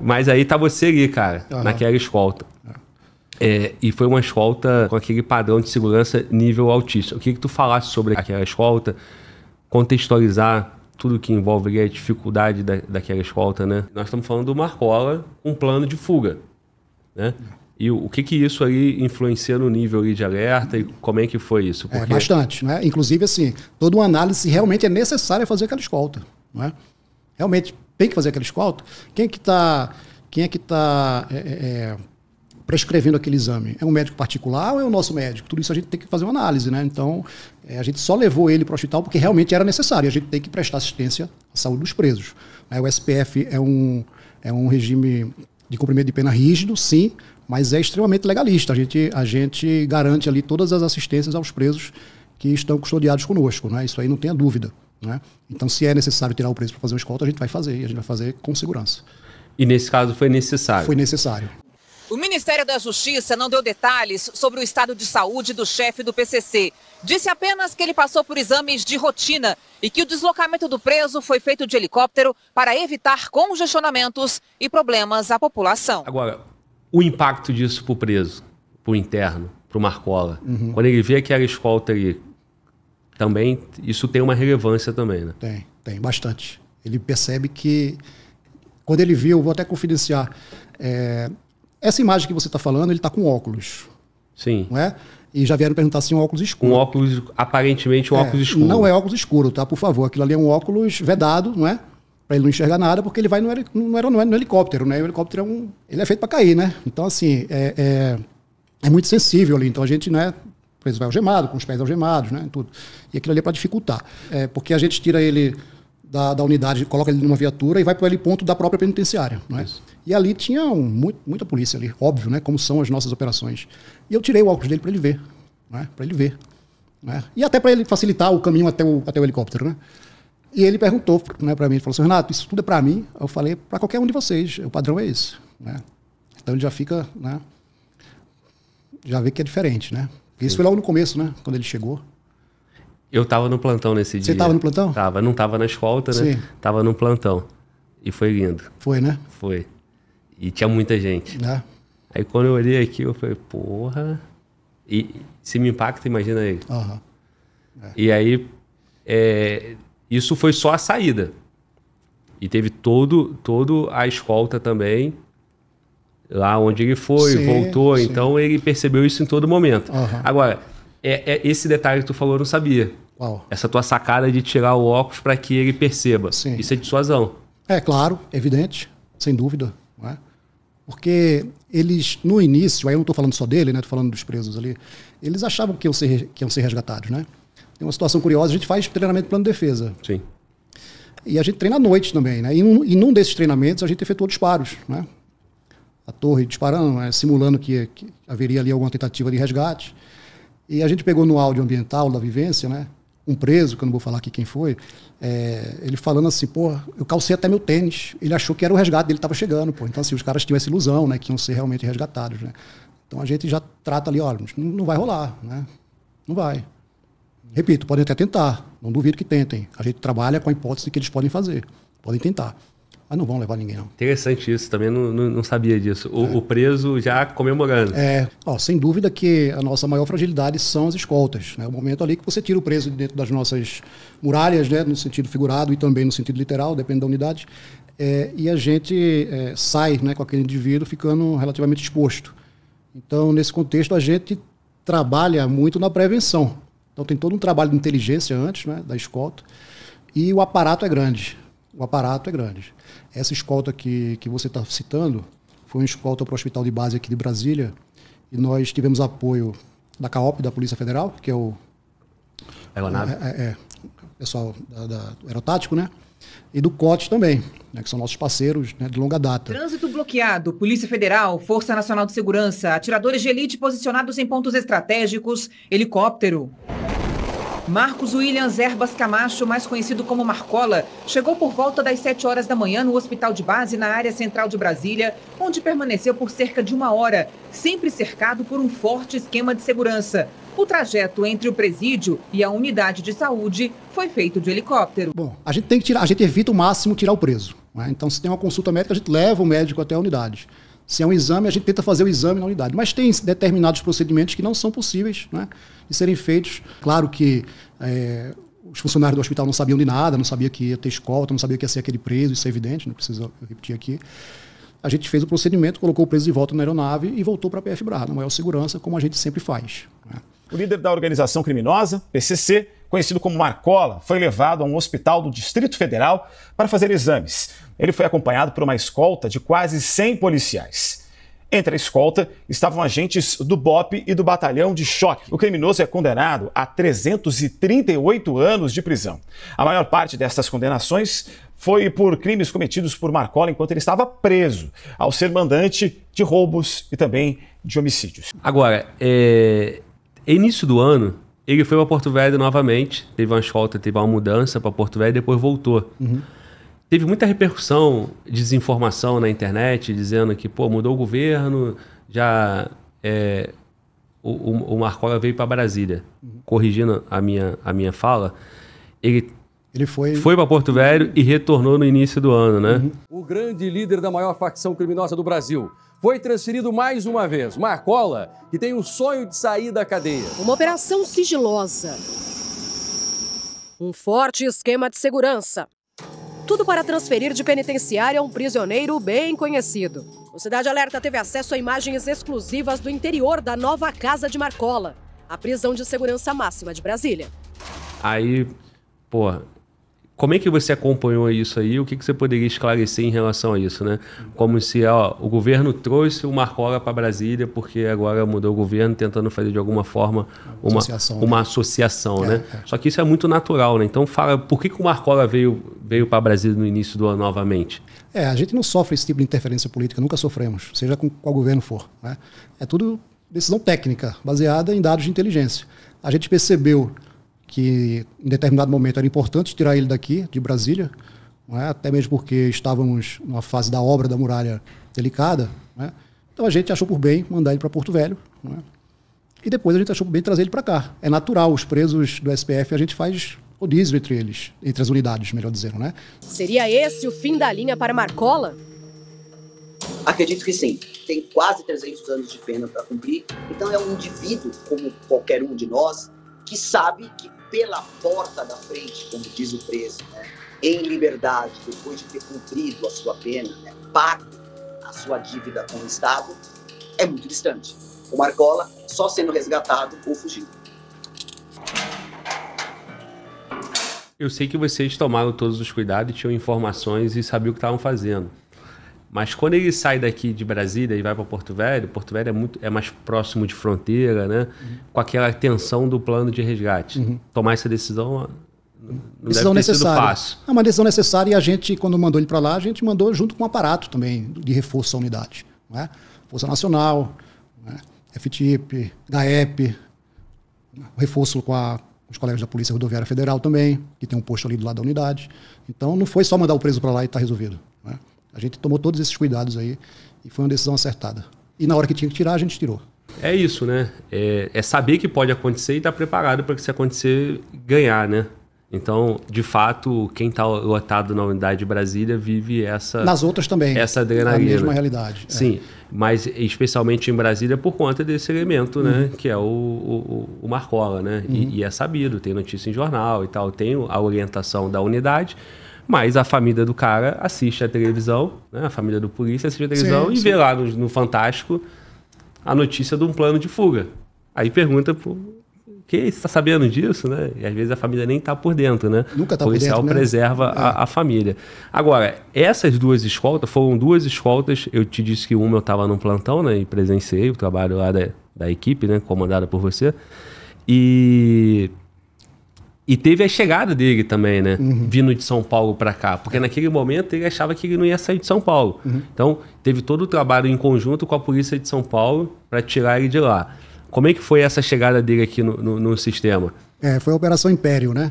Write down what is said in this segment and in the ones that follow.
Mas aí tá você ali, cara, uhum. naquela escolta. É, e foi uma escolta com aquele padrão de segurança nível altíssimo. O que que tu falasse sobre aquela escolta, contextualizar tudo que envolve a dificuldade da, daquela escolta, né? Nós estamos falando do Marcola com um plano de fuga, né? E o, o que que isso aí influencia no nível ali de alerta e como é que foi isso? É, Porque... É, bastante, né? Inclusive, assim, toda uma análise realmente é necessária fazer aquela escolta, né? Realmente, tem que fazer aquele escolto, quem é que está quem é que tá, é, tá é, é, é, prescrevendo aquele exame? É um médico particular ou é o nosso médico? Tudo isso a gente tem que fazer uma análise, né? Então, é, a gente só levou ele para o hospital porque realmente era necessário. A gente tem que prestar assistência à saúde dos presos. Aí, o SPF é um, é um regime de cumprimento de pena rígido, sim, mas é extremamente legalista. A gente, a gente garante ali todas as assistências aos presos que estão custodiados conosco, né? Isso aí não tenha dúvida. Né? Então, se é necessário tirar o preço para fazer uma escolta, a gente vai fazer, e a gente vai fazer com segurança. E nesse caso foi necessário? Foi necessário. O Ministério da Justiça não deu detalhes sobre o estado de saúde do chefe do PCC. Disse apenas que ele passou por exames de rotina e que o deslocamento do preso foi feito de helicóptero para evitar congestionamentos e problemas à população. Agora, o impacto disso para o preso, para o interno, para o Marcola, uhum. quando ele vê que era escolta ali, também isso tem uma relevância também, né? Tem, tem bastante. Ele percebe que quando ele viu, vou até confidenciar, é, essa imagem que você está falando, ele está com óculos. Sim. Não é? E já vieram perguntar se um óculos escuro. Um óculos, aparentemente um é, óculos escuro. Não é óculos escuro, tá? Por favor, aquilo ali é um óculos vedado, não é? Para ele não enxergar nada, porque ele vai no, no, no, no helicóptero, né? O helicóptero é um. Ele é feito para cair, né? Então, assim, é, é, é, muito sensível ali. Então a gente, né? preso vai algemado, com os pés algemados, né? Tudo. E aquilo ali é para dificultar. É, porque a gente tira ele da, da, unidade, coloca ele numa viatura e vai para o ponto da própria penitenciária. Né? E ali tinha um, muito, muita polícia ali, óbvio, né? Como são as nossas operações. E eu tirei o óculos dele para ele ver. Né? Para ele ver. Né? E até para ele facilitar o caminho até o, até o helicóptero, né? E ele perguntou né, para mim, ele falou assim, Renato, isso tudo é para mim? Eu falei, para qualquer um de vocês, o padrão é esse. Né? Então ele já fica, né? já vê que é diferente, né? Isso foi logo no começo, né? Quando ele chegou. Eu tava no plantão nesse Você dia. Você tava no plantão? Tava, não tava na escolta, né? Sim. Tava no plantão. E foi lindo. Foi, né? Foi. E tinha muita gente. É. Aí quando eu olhei aqui, eu falei, porra. E se me impacta, imagina ele. Uhum. É. E aí, é, isso foi só a saída. E teve todo, todo a escolta também lá onde ele foi, sim, voltou. Sim. Então ele percebeu isso em todo momento. Uhum. Agora, é, é, esse detalhe que tu falou eu não sabia. Qual? Essa tua sacada de tirar o óculos para que ele perceba. Sim. Isso é dissuasão. É claro, evidente, sem dúvida. É? Porque eles, no início, aí eu não estou falando só dele, né? Estou falando dos presos ali. Eles achavam que iam, ser, que iam ser resgatados, né? Tem uma situação curiosa. A gente faz treinamento plano de defesa. Sim. E a gente treina à noite também, né? E, um, e num desses treinamentos a gente efetuou disparos, né? a torre disparando, né, simulando que, que, haveria ali alguma tentativa de resgate. E a gente pegou no áudio ambiental da vivência, né? Um preso, que eu não vou falar aqui quem foi, é, ele falando assim, pô, eu calcei até meu tênis. Ele achou que era o resgate dele estava chegando, pô. Então, assim, os caras tinham essa ilusão, né? Que iam ser realmente resgatados, né? Então, a gente já trata ali, olha, não vai rolar, né? Não vai. Repito, podem até tentar. Não duvido que tentem. A gente trabalha com a hipótese que eles podem fazer. Podem tentar. Mas ah, não vão levar ninguém, não. Interessante isso, também não, não, não sabia disso. O, é. o, preso já comemorando. É, ó, sem dúvida que a nossa maior fragilidade são as escoltas. É né? o momento ali que você tira o preso de dentro das nossas muralhas, né? no sentido figurado e também no sentido literal, depende da unidade. É, e a gente é, sai né, com aquele indivíduo ficando relativamente exposto. Então, nesse contexto, a gente trabalha muito na prevenção. Então, tem todo um trabalho de inteligência antes né, da escolta. E o aparato é grande o aparato é grande. Essa escolta que, que você está citando foi uma escolta para o hospital de base aqui de Brasília e nós tivemos apoio da CAOP, da Polícia Federal, que é o. Aeronave? É, é, é, é, o pessoal da, da, do Aerotático, né? E do COT também, né, que são nossos parceiros né, de longa data. Trânsito bloqueado, Polícia Federal, Força Nacional de Segurança, atiradores de elite posicionados em pontos estratégicos, helicóptero. Marcos Williams Erbas Camacho, mais conhecido como Marcola, chegou por volta das 7 horas da manhã no hospital de base na área central de Brasília, onde permaneceu por cerca de uma hora, sempre cercado por um forte esquema de segurança. O trajeto entre o presídio e a unidade de saúde foi feito de helicóptero. Bom, a gente tem que tirar, a gente evita o máximo tirar o preso. Né? Então, se tem uma consulta médica, a gente leva o médico até a unidade. Se é um exame, a gente tenta fazer o exame na unidade. Mas tem determinados procedimentos que não são possíveis né, de serem feitos. Claro que é, os funcionários do hospital não sabiam de nada, não sabia que ia ter escolta, não sabia que ia ser aquele preso, isso é evidente, não precisa repetir aqui. A gente fez o procedimento, colocou o preso de volta na aeronave e voltou para a PF Brá, na maior segurança, como a gente sempre faz. Né? O líder da organização criminosa, PCC, conhecido como Marcola, foi levado a um hospital do Distrito Federal para fazer exames ele foi acompanhado por uma escolta de quase 100 policiais. Entre a escolta estavam agentes do BOP e do Batalhão de Choque. O criminoso é condenado a 338 anos de prisão. A maior parte dessas condenações foi por crimes cometidos por Marcola enquanto ele estava preso, ao ser mandante de roubos e também de homicídios. Agora, é... é início do ano, ele foi para Porto Velho novamente, teve uma escolta, teve uma mudança para Porto Velho e depois voltou. Uhum teve muita repercussão, desinformação na internet, dizendo que, pô, mudou o governo, já é, o, o, Marcola veio para Brasília. Uhum. Corrigindo a minha, a minha fala, ele ele foi. Foi para Porto Velho e retornou no início do ano, né? Uhum. O grande líder da maior facção criminosa do Brasil. Foi transferido mais uma vez. Marcola, que tem o sonho de sair da cadeia. Uma operação sigilosa. Um forte esquema de segurança. Tudo para transferir de penitenciária um prisioneiro bem conhecido. O Cidade Alerta teve acesso a imagens exclusivas do interior da nova casa de Marcola, a prisão de segurança máxima de Brasília. Aí, pô, como é que você acompanhou isso aí? O que, que você poderia esclarecer em relação a isso, né? Como se ó, o governo trouxe o Marcola para Brasília, porque agora mudou o governo, tentando fazer de alguma forma uma associação, né? uma né? associação é, né? É. Só que isso é muito natural, né? Então fala, por que, que o Marcola veio, veio para Brasília no início do ano novamente? É, a gente não sofre esse tipo de interferência política, nunca sofremos, seja com qual governo for. Né? É tudo decisão técnica, baseada em dados de inteligência. A gente percebeu que em determinado momento era importante tirar ele daqui, de Brasília, é? até mesmo porque estávamos numa fase da obra da muralha delicada. É? Então a gente achou por bem mandar ele para Porto Velho. É? E depois a gente achou por bem trazer ele para cá. É natural, os presos do SPF a gente faz rodízio entre eles, entre as unidades, melhor dizendo. Né? Seria esse o fim da linha para Marcola? Acredito que sim. Tem quase 300 anos de pena para cumprir, então é um indivíduo como qualquer um de nós que sabe que pela porta da frente, como diz o preso, né, em liberdade, depois de ter cumprido a sua pena, né, pago a sua dívida com o Estado, é muito distante. O Marcola só sendo resgatado ou fugindo. Eu sei que vocês tomaram todos os cuidados, tinham informações e sabiam o que estavam fazendo. Mas quando ele sai daqui de Brasília e vai para Porto Velho, Porto Velho é, muito, é mais próximo de fronteira, né? Uhum. Com aquela tensão do plano de resgate. Uhum. Tomar essa decisão não decisão necessária. É uma decisão necessária e a gente, quando mandou ele para lá, a gente mandou junto com um aparato também de reforço à unidade. Não é? Força Nacional, né? FTIP, GAEP, reforço com a, os colegas da Polícia Rodoviária Federal também, que tem um posto ali do lado da unidade. Então não foi só mandar o preso para lá e está resolvido. A gente tomou todos esses cuidados aí e foi uma decisão acertada. E na hora que tinha que tirar, a gente tirou. É isso, né? É, é saber que pode acontecer e estar tá preparado para que se acontecer, ganhar, né? Então, de fato, quem está lotado na unidade de Brasília vive essa. Nas outras também. Essa adrenalina. A mesma realidade. É. Sim, é. mas especialmente em Brasília por conta desse elemento, né? uhum. né? Que é o, o, o Marcola, né? Uhum. E, e, é sabido, tem notícia em jornal e tal, tem a orientação da unidade, mas a família do cara assiste a televisão, né? a família do polícia assiste a televisão sim, e sim. vê lá no, no, Fantástico a notícia de um plano de fuga. Aí pergunta pro. Que você está sabendo disso, né? E às vezes a família nem está por dentro, né? Nunca está por dentro. O né? policial preserva a, é. a, família. Agora, essas duas escoltas, foram duas escoltas. Eu te disse que uma eu estava num plantão, né? E presenciei o trabalho lá da, da equipe, né? Comandada por você. E e teve a chegada dele também, né? Uhum. Vindo de São Paulo para cá. Porque é. naquele momento ele achava que ele não ia sair de São Paulo. Uhum. Então, teve todo o trabalho em conjunto com a polícia de São Paulo para tirar ele de lá. Como é que foi essa chegada dele aqui no, no, no sistema? É, foi a Operação Império, né?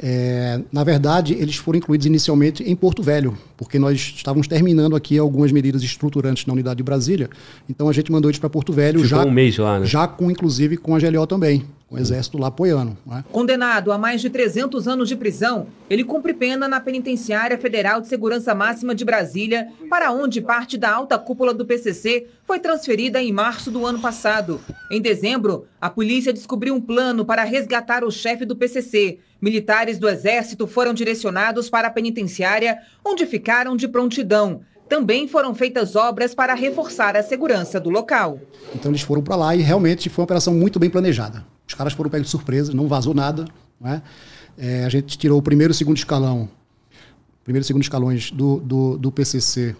É, na verdade, eles foram incluídos inicialmente em Porto Velho, porque nós estávamos terminando aqui algumas medidas estruturantes na unidade de Brasília. Então a gente mandou eles para Porto Velho Ficou já um mês lá, né? já com inclusive com a GLO também com o exército lá apoiando. Né? Condenado a mais de 300 anos de prisão, ele cumpre pena na Penitenciária Federal de Segurança Máxima de Brasília, para onde parte da alta cúpula do PCC foi transferida em março do ano passado. Em dezembro, a polícia descobriu um plano para resgatar o chefe do PCC. Militares do Exército foram direcionados para a penitenciária, onde ficaram de prontidão. Também foram feitas obras para reforçar a segurança do local. Então eles foram para lá e realmente foi uma operação muito bem planejada. Os caras foram pegos de surpresa, não vazou nada. Né? É, a gente tirou o primeiro e segundo escalão, primeiro e segundo escalões do, do, do PCC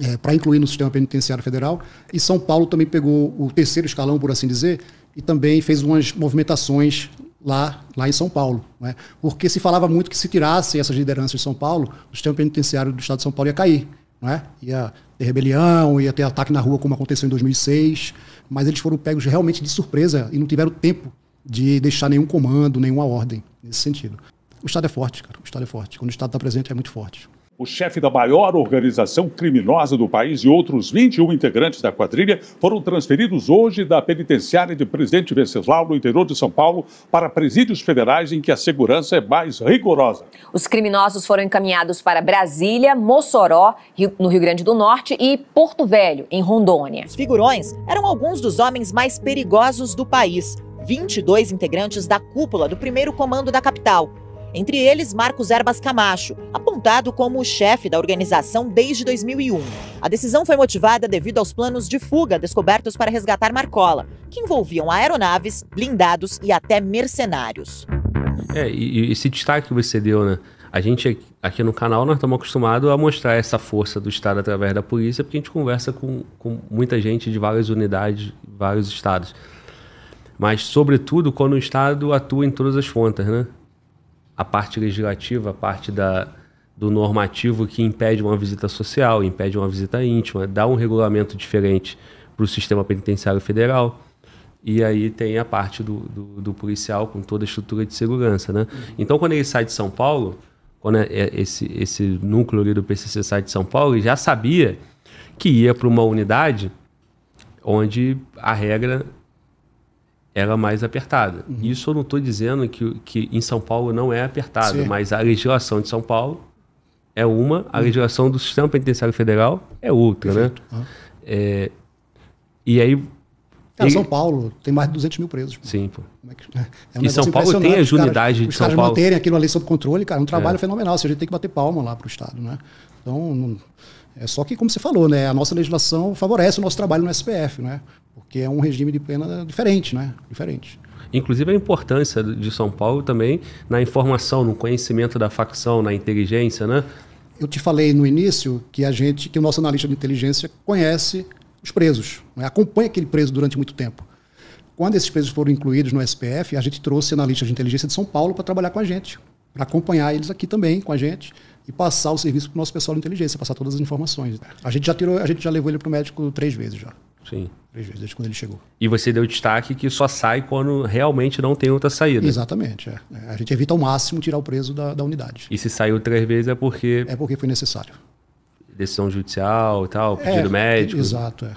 é, para incluir no sistema penitenciário federal. E São Paulo também pegou o terceiro escalão, por assim dizer, e também fez umas movimentações lá, lá em São Paulo. Né? Porque se falava muito que se tirassem essas lideranças de São Paulo, o sistema penitenciário do Estado de São Paulo ia cair. Né? Ia ter rebelião, ia ter ataque na rua, como aconteceu em 2006, mas eles foram pegos realmente de surpresa e não tiveram tempo de deixar nenhum comando, nenhuma ordem nesse sentido. O Estado é forte, cara. O Estado é forte. Quando o Estado está presente, é muito forte. O chefe da maior organização criminosa do país e outros 21 integrantes da quadrilha foram transferidos hoje da penitenciária de Presidente Venceslau, no interior de São Paulo, para presídios federais em que a segurança é mais rigorosa. Os criminosos foram encaminhados para Brasília, Mossoró, no Rio Grande do Norte, e Porto Velho, em Rondônia. Os figurões eram alguns dos homens mais perigosos do país. 22 integrantes da cúpula do primeiro comando da capital entre eles Marcos Erbas Camacho, apontado como o chefe da organização desde 2001. A decisão foi motivada devido aos planos de fuga descobertos para resgatar Marcola, que envolviam aeronaves, blindados e até mercenários. É, e esse destaque que você deu, né? A gente aqui no canal, nós estamos acostumados a mostrar essa força do Estado através da polícia, porque a gente conversa com, com muita gente de várias unidades, vários estados. Mas, sobretudo, quando o Estado atua em todas as fontes, né? a parte legislativa, a parte da, do normativo que impede uma visita social, impede uma visita íntima, dá um regulamento diferente para o sistema penitenciário federal. E aí tem a parte do, do, do, policial com toda a estrutura de segurança, né? Então, quando ele sai de São Paulo, quando é, é esse, esse núcleo ali do PCC sai de São Paulo, ele já sabia que ia para uma unidade onde a regra era mais apertada. Uhum. Isso eu não estou dizendo que, que em São Paulo não é apertado, Sim. mas a legislação de São Paulo é uma, a uhum. legislação do sistema penitenciário federal é outra, né? Uhum. É, e aí é, São Paulo tem mais de 200 mil presos. Pô. Sim, pô. É, né? é um e São Paulo tem as unidades de São Paulo. Os caras manterem aquilo ali sob controle, cara, é um é. trabalho fenomenal. Assim, a gente tem que bater palma lá para o Estado, né? Então, não... é só que, como você falou, né? A nossa legislação favorece o nosso trabalho no SPF, né? porque é um regime de pena diferente, né? Diferente. Inclusive a importância de São Paulo também na informação, no conhecimento da facção, na inteligência, né? Eu te falei no início que a gente, que o nosso analista de inteligência conhece os presos, né? acompanha aquele preso durante muito tempo. Quando esses presos foram incluídos no SPF, a gente trouxe analista de inteligência de São Paulo para trabalhar com a gente, para acompanhar eles aqui também com a gente e passar o serviço para o nosso pessoal de inteligência, passar todas as informações. A gente já tirou, a gente já levou ele para o médico três vezes já. Sim. Três vezes, desde quando ele chegou. E você deu destaque que só sai quando realmente não tem outra saída. Exatamente. É. é. A gente evita ao máximo tirar o preso da, da unidade. E se saiu três vezes é porque. É porque foi necessário. Decisão judicial e tal, pedido é, médico. Exato, é.